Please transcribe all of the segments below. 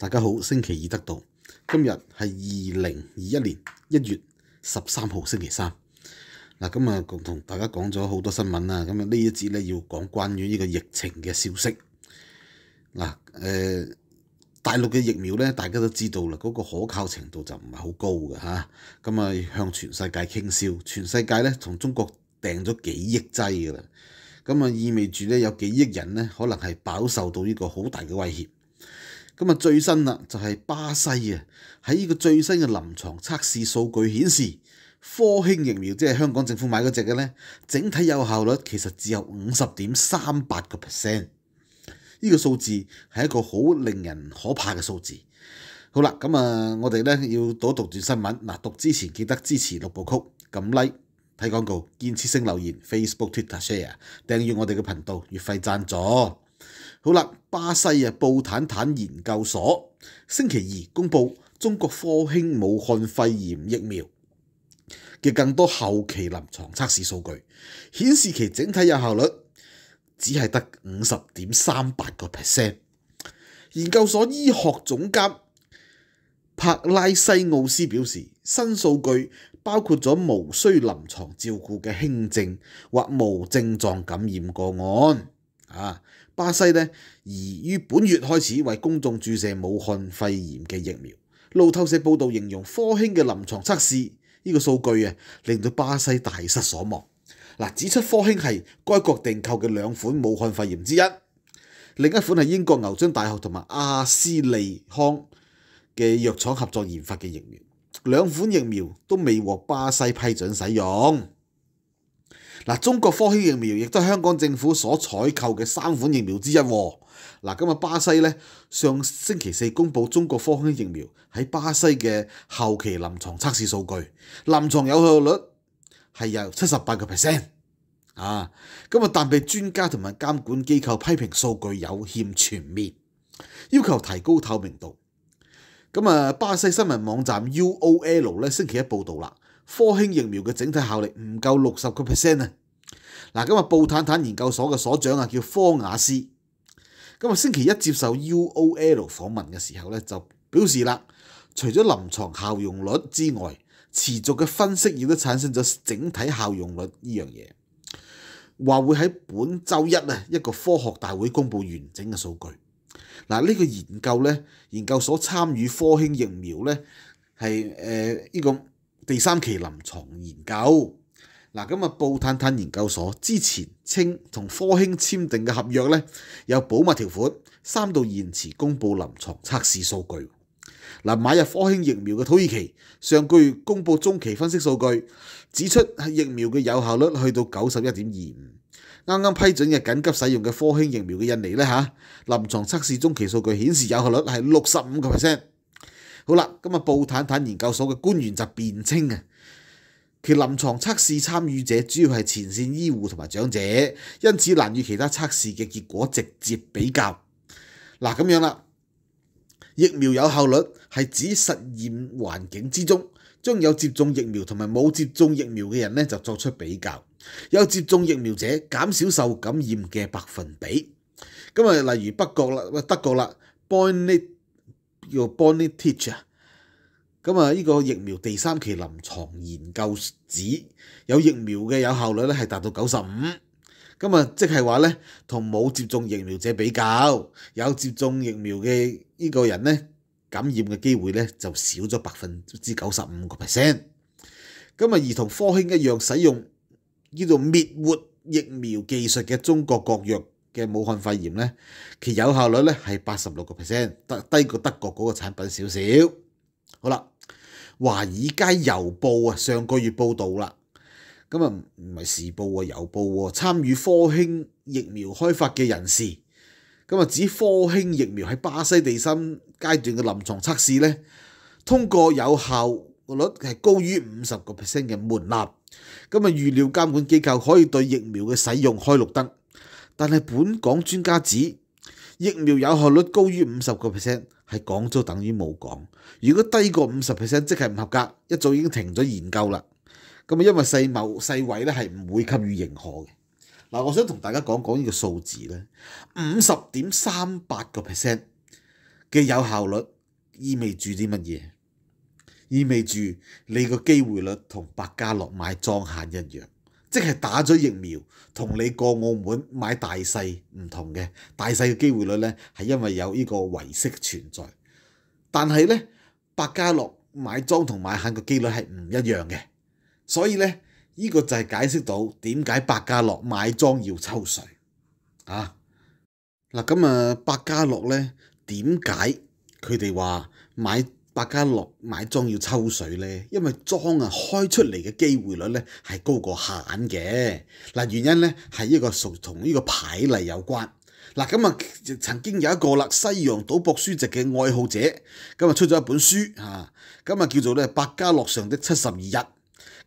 大家好，星期二得到，今日系二零二一年一月十三号星期三。嗱，今日共同大家講咗好多新聞啦。咁啊，呢一節咧要講關於呢個疫情嘅消息。嗱，诶，大陸嘅疫苗咧，大家都知道啦，嗰個可靠程度就唔係好高嘅吓。咁啊，向全世界傾銷，全世界咧同中國订咗幾億劑噶啦。咁啊，意味住咧有幾億人咧，可能係飽受到呢個好大嘅威脅。咁啊最新啦，就係巴西啊，喺呢個最新嘅臨床測試數據顯示，科興疫苗即係香港政府買嗰只嘅咧，整體有效率其實只有五十點三八個 percent。呢個數字係一個好令人可怕嘅數字。好啦，咁啊，我哋咧要多讀段新聞。嗱，讀之前記得支持六部曲，撳 like 睇廣告，建設性留言，Facebook、Twitter share，訂閱我哋嘅頻道，月費贊助。好啦，巴西嘅布坦坦研究所星期二公布中国科兴武汉肺炎疫苗嘅更多后期临床测试数据，显示其整体有效率只系得五十点三八個 percent。研究所医学总监帕拉西奥斯表示，新数据包括咗无需临床照顾嘅轻症或无症状感染个案啊。巴西呢，而於本月開始為公眾注射武漢肺炎嘅疫苗。路透社報導形容科興嘅臨床測試呢個數據啊，令到巴西大失所望。嗱，指出科興係該國訂購嘅兩款武漢肺炎之一，另一款係英國牛津大學同埋阿斯利康嘅藥廠合作研發嘅疫苗。兩款疫苗都未獲巴西批准使用。嗱，中國科興疫苗亦都係香港政府所採購嘅三款疫苗之一。嗱，今日巴西咧上星期四公布中國科興疫苗喺巴西嘅後期臨床測試數據，臨床有效率係有七十八個 percent。啊，咁啊，但被專家同埋監管機構批評數據有欠全面，要求提高透明度。咁啊，巴西新聞網站 UOL 咧星期一報導啦，科興疫苗嘅整體效力唔夠六十個 percent 啊！嗱，今日布坦坦研究所嘅所長啊，叫科雅斯。咁啊，星期一接受 UOL 訪問嘅時候咧，就表示啦，除咗臨床效用率之外，持續嘅分析亦都產生咗整體效用率呢樣嘢，話會喺本週一啊一個科學大會公布完整嘅數據。嗱，呢個研究咧，研究所參與科興疫苗咧，係誒呢個第三期臨床研究。嗱，咁啊，布坦坦研究所之前稱同科興簽訂嘅合約咧有保密條款，三度延遲公佈臨床測試數據。嗱，買入科興疫苗嘅土耳其上個月公佈中期分析數據，指出疫苗嘅有效率去到九十一點二五。啱啱批准嘅緊急使用嘅科興疫苗嘅印尼咧嚇，臨床測試中期數據顯示有效率係六十五個 percent。好啦，咁啊，布坦坦研究所嘅官員就辯稱啊。其臨床測試參與者主要係前線醫護同埋長者，因此難與其他測試嘅結果直接比較。嗱，咁樣啦，疫苗有效率係指實驗環境之中，將有接種疫苗同埋冇接種疫苗嘅人咧就作出比較。有接種疫苗者減少受感染嘅百分比。咁啊，例如北國啦，喂，德國啦 b o n n i t 要 b o n n i e t e a c h e 咁啊！呢個疫苗第三期臨床研究指有疫苗嘅有效率咧，係達到九十五。咁啊，即係話咧，同冇接種疫苗者比較，有接種疫苗嘅呢個人咧，感染嘅機會咧就少咗百分之九十五個 percent。咁啊，而同科興一樣使用叫做滅活疫苗技術嘅中國國藥嘅武漢肺炎咧，其有效率咧係八十六個 percent，低過德國嗰個產品少少。好啦，《華爾街郵報》啊，上個月報道啦，咁啊唔系時報啊，郵報喎，參與科興疫苗開發嘅人士，咁啊指科興疫苗喺巴西第三階段嘅臨床測試咧，通過有效率係高於五十個 percent 嘅門檻，咁啊預料監管機構可以對疫苗嘅使用開綠燈，但係本港專家指。疫苗有效率高于五十個 percent，喺廣州等於冇讲。如果低過五十 percent，即係唔合格，一早已經停咗研究啦。咁啊，因為世贸世卫咧係唔會給予認可嘅。嗱，我想同大家講講呢個數字咧，五十點三八個 percent 嘅有效率，意味住啲乜嘢？意味住你個機會率同百家樂買莊閒一樣。即係打咗疫苗，同你過澳門買大細唔同嘅，大細嘅機會率呢，係因為有呢個遺息存在。但係呢，百家樂買莊同買限個機率係唔一樣嘅，所以呢，呢個就係解釋到點解百家樂買莊要抽水啊嗱。咁啊，百家樂呢，點解佢哋話買？百家樂買莊要抽水咧，因為莊啊開出嚟嘅機會率咧係高過限嘅。嗱原因咧係一個屬同呢個牌例有關。嗱咁啊曾經有一個啦西洋賭博書籍嘅愛好者，咁啊出咗一本書啊，咁啊叫做咧百家樂上的七十二日。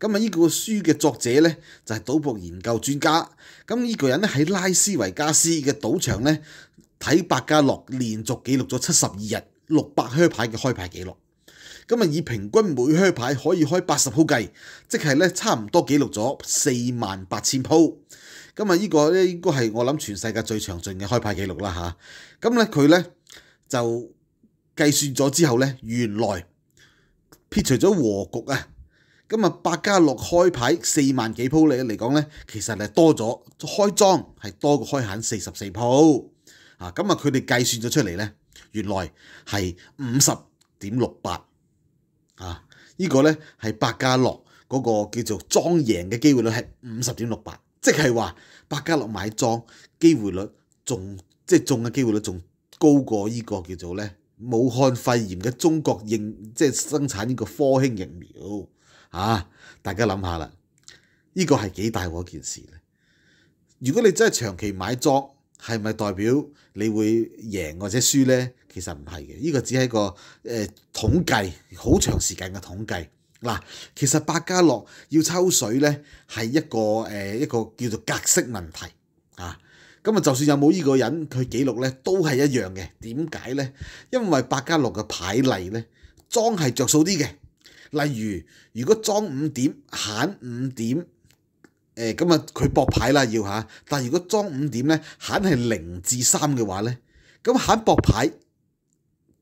咁啊呢個書嘅作者咧就係賭博研究專家。咁呢個人咧喺拉斯維加斯嘅賭場咧睇百家樂連續記錄咗七十二日。六百靴牌嘅開牌記錄，咁啊以平均每靴牌可以開八十鋪計，即係咧差唔多記錄咗四萬八千鋪。咁啊呢個咧應該係我諗全世界最長盡嘅開牌記錄啦嚇。咁咧佢咧就計算咗之後咧，原來撇除咗和局啊，咁啊八加六開牌四萬幾鋪嚟嚟講咧，其實係多咗開莊係多過開閂四十四鋪啊。咁啊佢哋計算咗出嚟咧。原來係五十點六八啊！依個咧係百家樂嗰個叫做莊贏嘅機會率係五十點六八，即係話百家樂買莊機會率仲即係中嘅機會率仲高過依個叫做咧武漢肺炎嘅中國應即係生產呢個科興疫苗啊！大家諗下啦，依個係幾大嗰件事咧？如果你真係長期買莊。係咪代表你會贏或者輸呢？其實唔係嘅，呢個只係一個誒統計，好長時間嘅統計。嗱，其實百家樂要抽水呢，係一個誒一個叫做格式問題啊。咁啊，就算有冇呢個人佢記錄呢，都係一樣嘅。點解呢？因為百家樂嘅牌例呢，裝係着數啲嘅。例如，如果裝五點，閂五點。誒咁啊，佢博牌啦要嚇，但如果裝五點咧，閂係零至三嘅話咧，咁肯博牌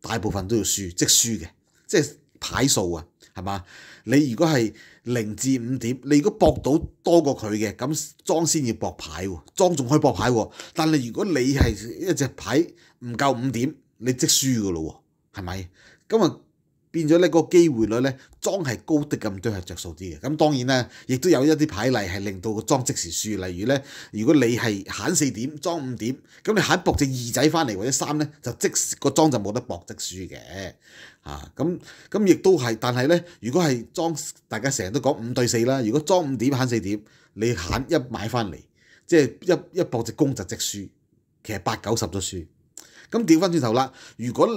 大部分都要輸，即輸嘅，即係牌數啊，係嘛？你如果係零至五點，你如果博到多過佢嘅，咁裝先要博牌喎，裝仲可以博牌喎，但係如果你係一隻牌唔夠五點，你即輸噶咯喎，係咪？咁啊。變咗呢個機會率呢，裝係高啲咁都係着數啲嘅。咁當然啦，亦都有一啲牌例係令到個裝即時輸。例如呢，如果你係慳四點，裝五點，咁你慳博只二仔翻嚟或者三呢，就即個裝就冇得博即輸嘅。嚇，咁咁亦都係，但係呢，如果係裝大家成日都講五對四啦。如果裝五點慳四點，你慳一買翻嚟，即係一一博只公就即輸，其實八九十都輸。咁調翻轉頭啦，如果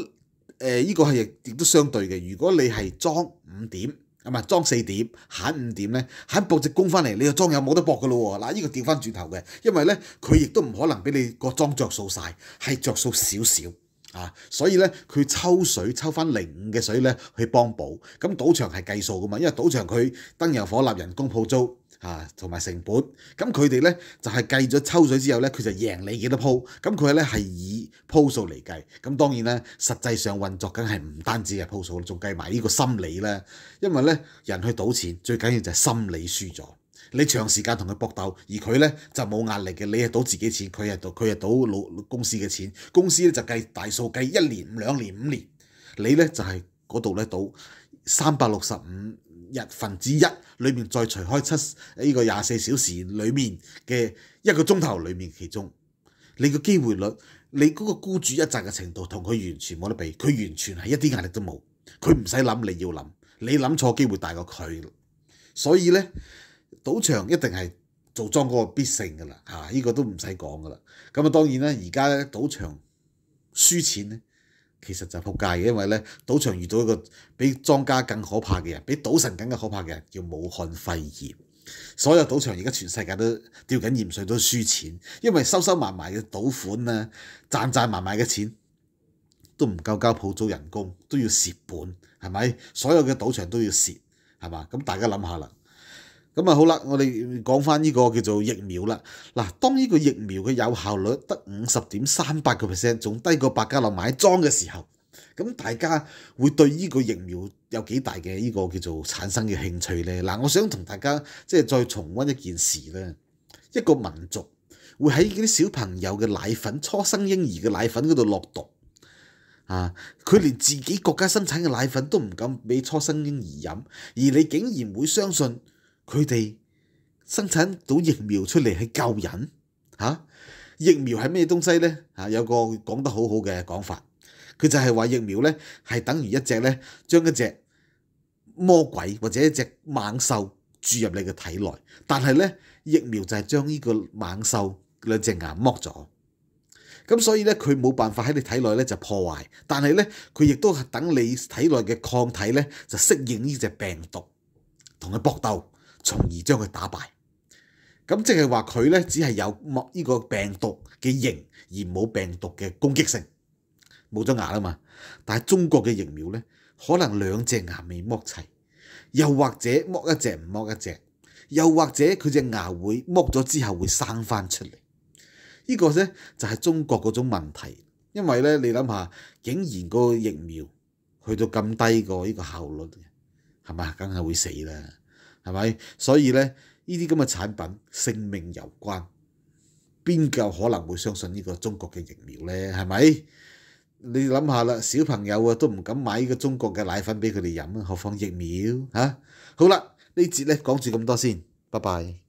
誒呢個係亦都相對嘅，如果你係裝五點，啊唔係四點，賒五點咧，賒博只工翻嚟，你個裝有冇得博噶咯喎？嗱，呢個調翻轉頭嘅，因為咧佢亦都唔可能俾你個裝着數曬，係着數少少啊，所以咧佢抽水抽翻零五嘅水咧去幫補，咁賭場係計數噶嘛，因為賭場佢燈油火蠟人工鋪租。啊，同埋成本，咁佢哋咧就係計咗抽水之後咧，佢就贏你幾多鋪，咁佢咧係以鋪數嚟計，咁當然咧實際上運作梗係唔單止係鋪數，仲計埋呢個心理啦，因為咧人去賭錢最緊要就係心理輸咗，你長時間同佢搏鬥，而佢咧就冇壓力嘅，你係賭自己錢，佢係賭佢係賭老公司嘅錢，公司咧就計大數計一年兩年五年，你咧就係嗰度咧賭三百六十五日分之一。里面再除开七呢个廿四小时里面嘅一个钟头里面其中，你个机会率，你嗰个孤注一掷嘅程度同佢完全冇得比，佢完全系一啲压力都冇，佢唔使谂，你要谂，你谂错机会大过佢，所以呢，赌场一定系做庄嗰个必胜噶啦，吓呢个都唔使讲噶啦，咁啊当然啦，而家赌场输钱咧。其實就仆街嘅，因為咧，賭場遇到一個比莊家更可怕嘅人，比賭神更加可怕嘅人叫武漢肺炎。所有賭場而家全世界都吊緊鹽水，都輸錢，因為收收埋埋嘅賭款咧，賺賺埋埋嘅錢都唔夠交鋪租人工，都要蝕本，係咪？所有嘅賭場都要蝕，係嘛？咁大家諗下啦。咁啊，好啦，我哋講翻呢個叫做疫苗啦。嗱，當呢個疫苗嘅有效率得五十點三八個 percent，仲低過百家樂買裝嘅時候，咁大家會對呢個疫苗有幾大嘅呢個叫做產生嘅興趣呢？嗱，我想同大家即係再重温一件事呢：一個民族會喺啲小朋友嘅奶粉、初生嬰兒嘅奶粉嗰度落毒啊！佢連自己國家生產嘅奶粉都唔敢俾初生嬰兒飲，而你竟然會相信？佢哋生產到疫苗出嚟去救人嚇，疫苗係咩東西咧？嚇，有個講得好好嘅講法，佢就係話疫苗咧係等於一隻咧將一隻魔鬼或者一隻猛獸注入你嘅體內，但係咧疫苗就係將呢個猛獸兩隻牙剝咗，咁所以咧佢冇辦法喺你體內咧就破壞，但係咧佢亦都等你體內嘅抗體咧就適應呢只病毒同佢搏鬥。從而將佢打敗，咁即係話佢咧只係有莫呢個病毒嘅形，而冇病毒嘅攻擊性，冇咗牙啦嘛。但係中國嘅疫苗咧，可能兩隻牙未剝齊，又或者剝一隻唔剝一隻，又或者佢只牙會剝咗之後會生翻出嚟。呢個咧就係中國嗰種問題，因為咧你諗下，竟然個疫苗去到咁低個呢個效率，係嘛？梗係會死啦。係咪？所以咧，呢啲咁嘅產品性命攸關，邊夠可能會相信呢個中國嘅疫苗咧？係咪？你諗下啦，小朋友啊都唔敢買呢個中國嘅奶粉俾佢哋飲啊，何況疫苗嚇？好啦，呢節咧講住咁多先，拜拜。